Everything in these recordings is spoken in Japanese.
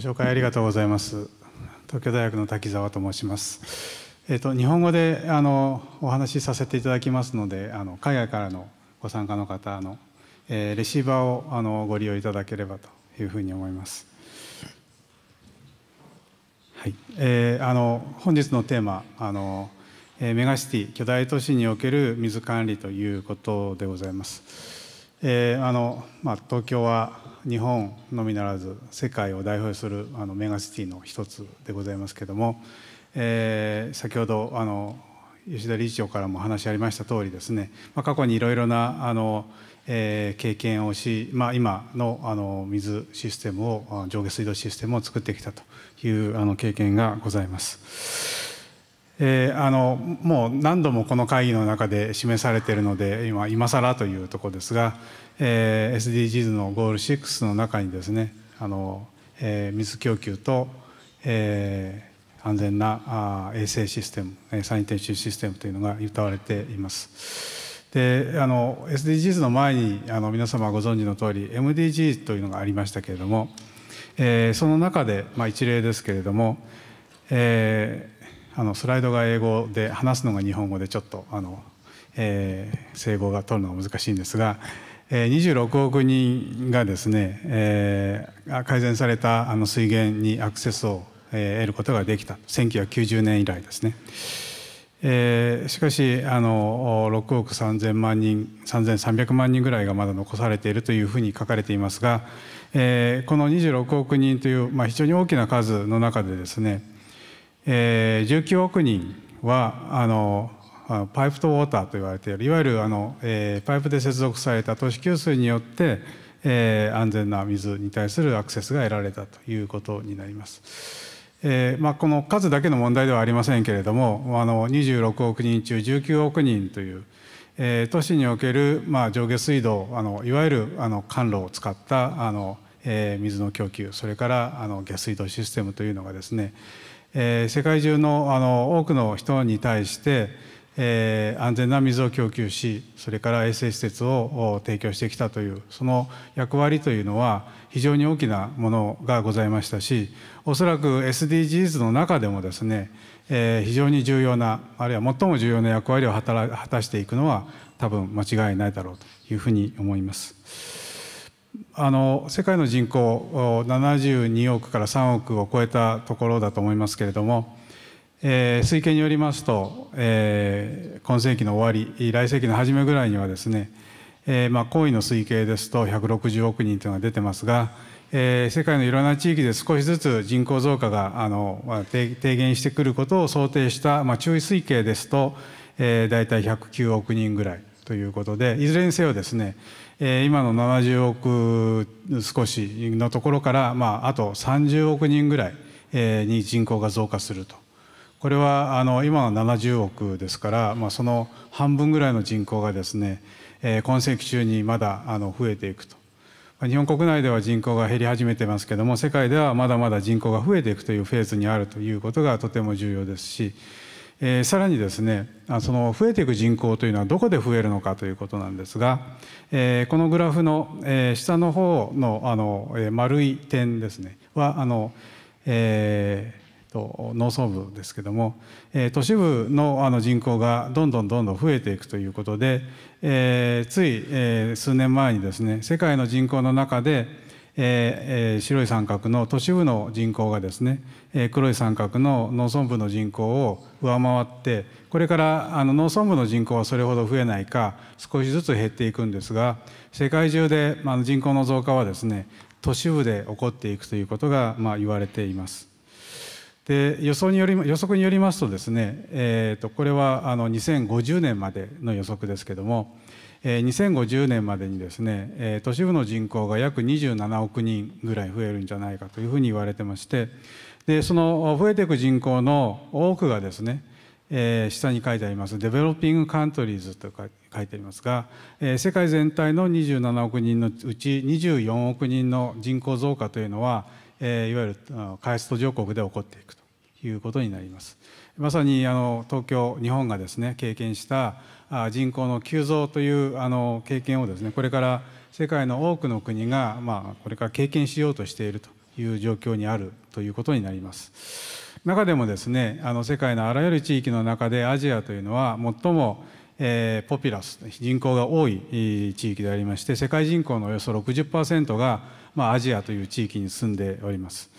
ご紹介ありがとうございます東京大学の滝沢と申しますえーと、日本語であのお話しさせていただきますのであの海外からのご参加の方の、えー、レシーバーをあのご利用いただければというふうに思います。はいえー、あの本日のテーマあの、えー、メガシティ巨大都市における水管理ということでございます。えーあのまあ、東京は日本のみならず世界を代表するあのメガシティの一つでございますけれども、えー、先ほどあの吉田理事長からも話ありました通りですね、まあ、過去にいろいろなあの、えー、経験をし、まあ、今のあの水システムを上下水道システムを作ってきたというあの経験がございます。えー、あのもう何度もこの会議の中で示されているので今今更というところですが、えー、SDGs のゴール6の中にですねあの、えー、水供給と、えー、安全なあ衛生システムサインテンシシステムというのがたわれています。であの SDGs の前にあの皆様ご存知の通り MDGs というのがありましたけれども、えー、その中で、まあ、一例ですけれども、えー、あのスライドが英語で話すのが日本語でちょっとあの、えー、整合が取るのが難しいんですが26億人がですね、えー、改善されたあの水源にアクセスを、え得ることができた1990年以来ですね、えー、しかしあの6億3000万人3300万人ぐらいがまだ残されているというふうに書かれていますが、えー、この26億人という、まあ、非常に大きな数の中でですね、えー、19億人はあのパイプとウォーターと言われているいわゆるあの、えー、パイプで接続された都市給水によって、えー、安全な水に対するアクセスが得られたということになります。えーまあ、この数だけの問題ではありませんけれどもあの26億人中19億人という、えー、都市における、まあ、上下水道あのいわゆるあの管路を使ったあの、えー、水の供給それからあの下水道システムというのがですね、えー、世界中のあの多くの人に対して、え安全な水を供給しそれから衛生施設を提供してきたというその役割というのは非常に大きなものがございましたしおそらく SDGs の中でもですね、え非常に重要なあるいは最も重要な役割を果たしていくのは多分間違いないだろうというふうに思います。あの世界の人口72億から3億を超えたところだと思いますけれどもえー、推計によりますと、えー、今世紀の終わり来世紀の初めぐらいにはですね、えーまあ、の推計ですと160億人というのが出てますが、えー、世界のいろんな地域で少しずつ人口増加があの、まあ、低減してくることを想定した、まあ、注意推計ですと、えー、大体109億人ぐらいということでいずれにせよですね、えー、今の70億少しのところから、まあ、あと30億人ぐらいに人口が増加するとこれはあの今の70億ですから、まあ、その半分ぐらいの人口がですね、えー、今世紀中にまだあの増えていくと日本国内では人口が減り始めてますけども世界ではまだまだ人口が増えていくというフェーズにあるということがとても重要ですし、えー、さらにですねその増えていく人口というのはどこで増えるのかということなんですが、えー、このグラフの、えー、下の方のあの丸い点ですねはあの、えーと農村部ですけども、え都市部のあの人口がどんどんどんどん増えていくということで、えつい、え数年前にですね世界の人口の中で、え白い三角の都市部の人口がですね、え黒い三角の農村部の人口を上回ってこれからあの農村部の人口はそれほど増えないか少しずつ減っていくんですが世界中で、ま人口の増加はですね都市部で起こっていくということが、まあ、言われています。で予想により予測によりますとですね、えーと、これはあの2050年までの予測ですけども、えー、2050年までにですね、えー、都市部の人口が約27億人ぐらい増えるんじゃないかというふうに言われてましてでその増えていく人口の多くがですねえー、下に書いてありますデベロッピングカントリーズと書いてありますが、えー、世界全体の27億人のうち24億人の人口増加というのは、いわゆる開発途上国で起こっていくいうことになりますまさにあの東京日本がですね経験した人口の急増というあの経験をですねこれから世界の多くの国が、まあ、これから経験しようとしているという状況にあるということになります中でもですねあの世界のあらゆる地域の中でアジアというのは最もえポピュラス人口が多い地域でありまして世界人口のおよそ60%が、まアジアという地域に住んでおります。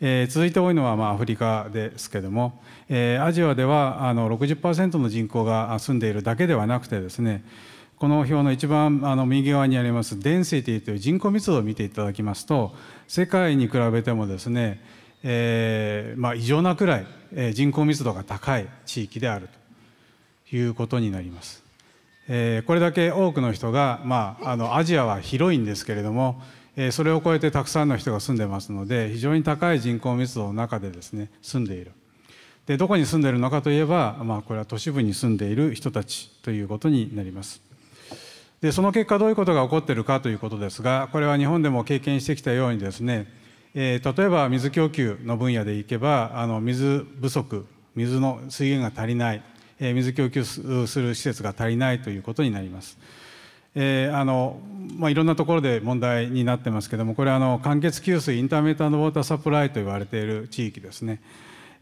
え続いて多いのはまあアフリカですけども、えアジアではあの60%の人口が住んでいるだけではなくてですねこの表の一番あの右側にありますデンシティという人口密度を見ていただきますと世界に比べてもですね、えーまあ、異常なくらい、え人口密度が高い地域であるということになります。えー、これだけ多くの人が、まあ、あのアジアは広いんですけれどもえそれを超えてたくさんの人が住んでますので非常に高い人口密度の中でですね住んでいるでどこに住んでいるのかといえば、まあ、これは都市部に住んでいる人たちということになりますでその結果どういうことが起こっているかということですがこれは日本でも経験してきたようにですね、えー、例えば水供給の分野でいけばあの水不足水の水源が足りない、えー、水供給する施設が足りないということになります。えー、あのまあ、いろんなところで問題になってますけどもこれあの間欠給水インターメーターのウォーターサプライと言われている地域ですね、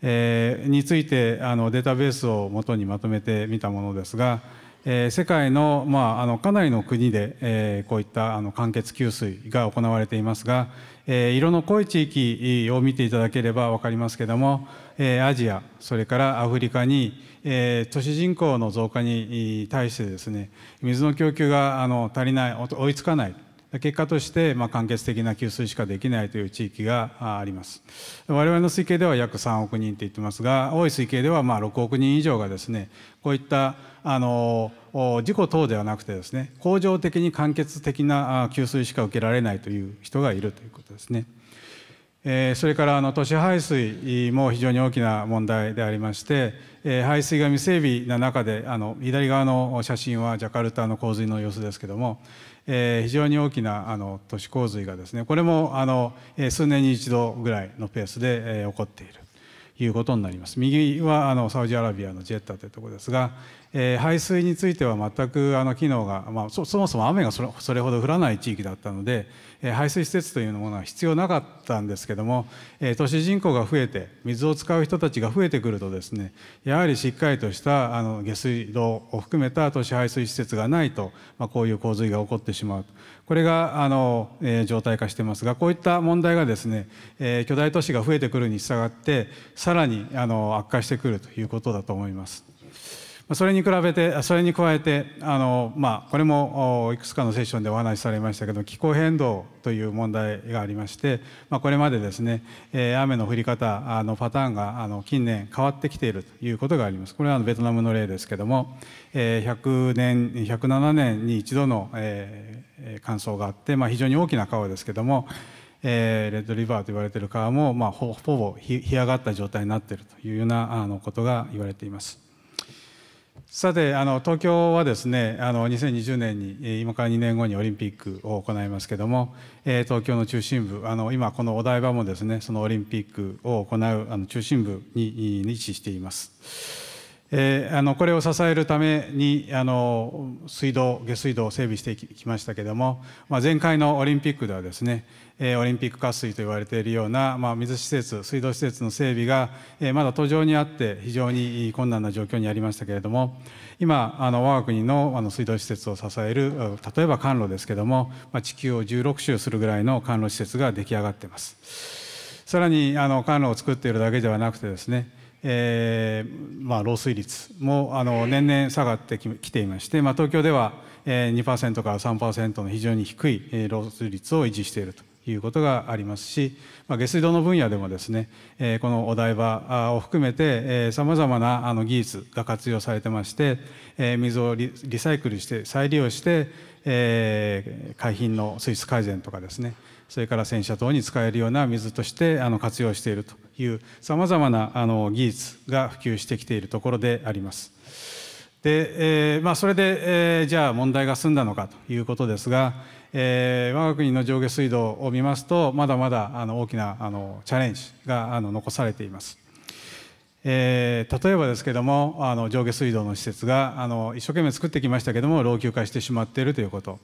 えー、についてあのデータベースをもとにまとめてみたものですが。え世界の,、まあ、あのかなりの国で、えー、こういったあの間欠給水が行われていますが、えー、色の濃い地域を見ていただければ分かりますけども、えー、アジアそれからアフリカに、えー、都市人口の増加に対してですね水の供給があの足りない追いつかない結果として、まあ、間欠的な給水しかできないという地域があります我々の推計では約3億人って言ってますが多い推計ではまあ6億人以上がですねこういったあの事故等ではなくてですね恒常的に間欠的な給水しか受けられないという人がいるということですね。それからあの都市排水も非常に大きな問題でありまして、排水が未整備な中で、あの左側の写真はジャカルタの洪水の様子ですけども、え非常に大きなあの都市洪水がですねこれもあの数年に一度ぐらいのペースで、え起こっているということになります右はあのサウジアラビアのジェッタというところですが、え排水については全くあの機能が、まあ、そもそも雨がそれほど降らない地域だったので、排水施設というものは必要なかったんですけども都市人口が増えて水を使う人たちが増えてくるとですねやはりしっかりとしたあの下水道を含めた都市排水施設がないと、まあ、こういう洪水が起こってしまうこれがあの、えー、常態化してますがこういった問題がですね、えー、巨大都市が増えてくるに従ってさらにあの悪化してくるということだと思います。それに比べてそれに加えてあの、まあ、これもいくつかのセッションでお話しされましたけど気候変動という問題がありまして、まあ、これまでですね、え雨の降り方のパターンがあの近年変わってきているということがありますこれはベトナムの例ですけども、え100年107年に一度の、え乾燥があって、まあ、非常に大きな川ですけどもえレッドリバーと言われている川も、まあ、ほぼ干上がった状態になっているというようなあのことが言われています。さてあの東京はですねあの2020年に今から2年後にオリンピックを行いますけども、えー、東京の中心部あの今このお台場もですねそのオリンピックを行うあの中心部に位置しています。えー、あのこれを支えるためにあの水道下水道を整備してきましたけれども、まあ、前回のオリンピックではですね、えー、オリンピック渇水と言われているような、まあ、水施設水道施設の整備が、えー、まだ途上にあって非常に困難な状況にありましたけれども今あの我が国のあの水道施設を支える例えば管路ですけれども、まあ、地球を16周するぐらいの管路施設が出来上がっています。さらにあのを作っているだけではなくてですねえーまあ、漏水率もあの年々下がってきていまして、まあ、東京では2%から3%の非常に低い漏水率を維持しているということがありますし、まあ、下水道の分野でもですねこのお台場を含めてさまざまな技術が活用されてまして水をリサイクルして再利用して海浜の水質改善とかですねそれから戦車等に使えるような水としてあの活用しているというさまざまなあの技術が普及してきているところであります。でえーまあ、それで、えー、じゃあ問題が済んだのかということですが、えー、我が国の上下水道を見ますとまだまだあの大きなあのチャレンジがあの残されています。えー、例えばですけどもあの上下水道の施設があの一生懸命作ってきましたけども老朽化してしまっているということ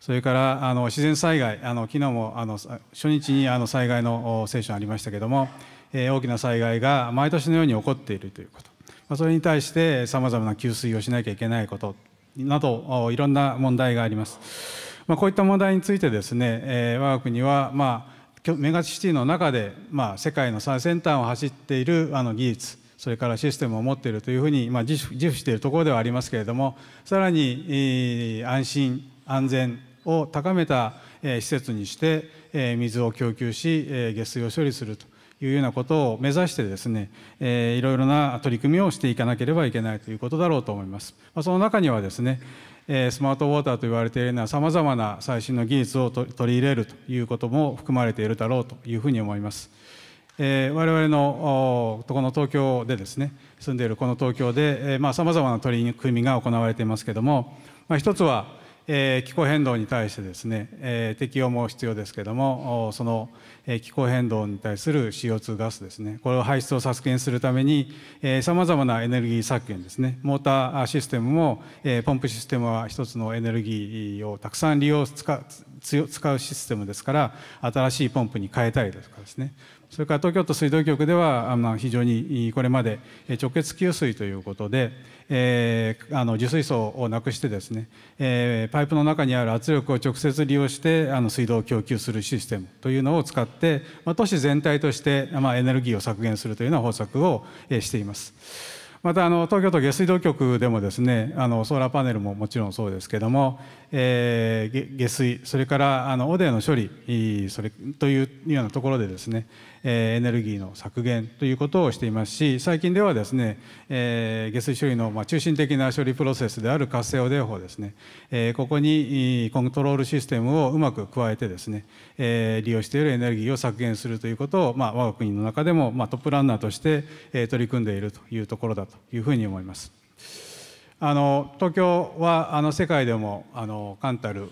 それからあの自然災害あの昨日もあの初日にあの災害のセッションありましたけれども、えー、大きな災害が毎年のように起こっているということ、まあ、それに対してさまざまな給水をしなきゃいけないことなどいろんな問題があります。まあ、こういった問題についてですね、えー、我が国は、まあ、メガシティの中で、まあ、世界の最先端を走っているあの技術それからシステムを持っているというふうに、まあ、自負しているところではありますけれどもさらに、えー、安心安全を高めた施設にして水を供給し下水を処理するというようなことを目指してですねいろいろな取り組みをしていかなければいけないということだろうと思います。その中にはですねスマートウォーターと言われているようなさまざまな最新の技術を取り入れるということも含まれているだろうというふうに思います。え我々のこの東京でですね住んでいるこの東京でさまざ、まな取り組みが行われていますけども、ま一つはえ気候変動に対してですね、え適用も必要ですけどもその、え気候変動に対する CO2 ガスですねこれを排出を削減するためにさまざまなエネルギー削減ですねモーターシステムも、えポンプシステムは一つのエネルギーをたくさん利用使うシステムですから新しいポンプに変えたりですとかですねそれから東京都水道局ではあの非常にこれまで直結給水ということで、えー、あの受水槽をなくしてですね、えー、パイプの中にある圧力を直接利用してあの水道を供給するシステムというのを使って、まあ、都市全体として、まあ、エネルギーを削減するというような方策を、えー、しています。またあの東京都下水道局でもですねあのソーラーパネルももちろんそうですけども、えー、下水それからあの汚泥の処理それというようなところでですね、えー、エネルギーの削減ということをしていますし最近ではですね、えー、下水処理のまあ中心的な処理プロセスである活性汚泥法ですね、えー、ここにコントロールシステムをうまく加えてですね、えー、利用しているエネルギーを削減するということを、まあ、我が国の中でもまあトップランナーとして取り組んでいるというところだというふうに思います。あの東京はあの世界でもあのンたる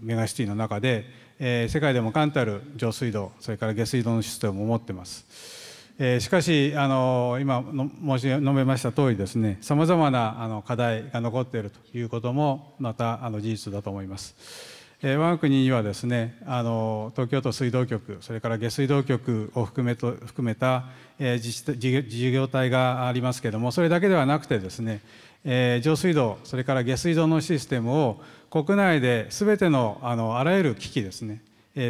メガシティの中で、えー、世界でもンたる上水道それから下水道のシステムを持ってます、えー、しかしあの今の申し述べました通りですねさまざまなあの課題が残っているということもまたあの事実だと思います。えー、我が国にはですねあの東京都水道局それから下水道局を含めと含めた、えー、事業体がありますけれどもそれだけではなくてですね、えー、上水道それから下水道のシステムを国内で全てのあのあらゆる機器ですね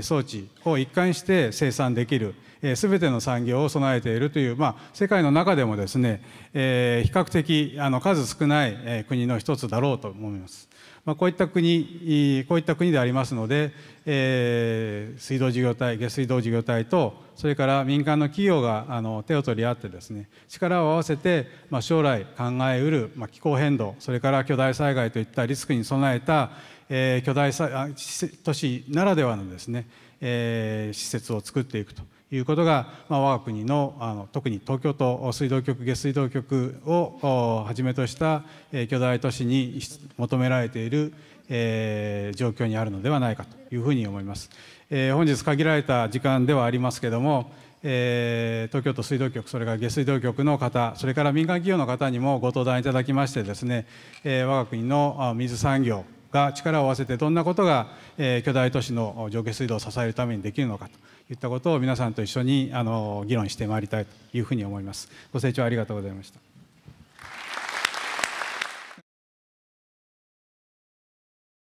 装置を一貫して生産できる全ての産業を備えているという、まあ、世界の中でもですね、えー、比較的あの数少ない国の一つだろうと思います。まあ、こういった国こういった国でありますので、えー、水道事業体下水道事業体とそれから民間の企業があの手を取り合ってですね力を合わせて、まあ、将来考えうる、まあ、気候変動それから巨大災害といったリスクに備えた、えー、巨大都市ならではのですね、えー、施設を作っていくということが、まあ、我が国のあの特に東京都水道局下水道局をはじめとした巨大都市に求められている、えー、状況にあるのではないかというふうに思います。えー、本日限られた時間ではありますけども、えー、東京都水道局それから下水道局の方それから民間企業の方にもご登壇いただきましてですね、えー、我が国の水産業が力を合わせてどんなことが、えー、巨大都市の上下水道を支えるためにできるのかといったことを皆さんと一緒にあの議論してまいりたいというふうに思います。ご清聴ありがとうございました。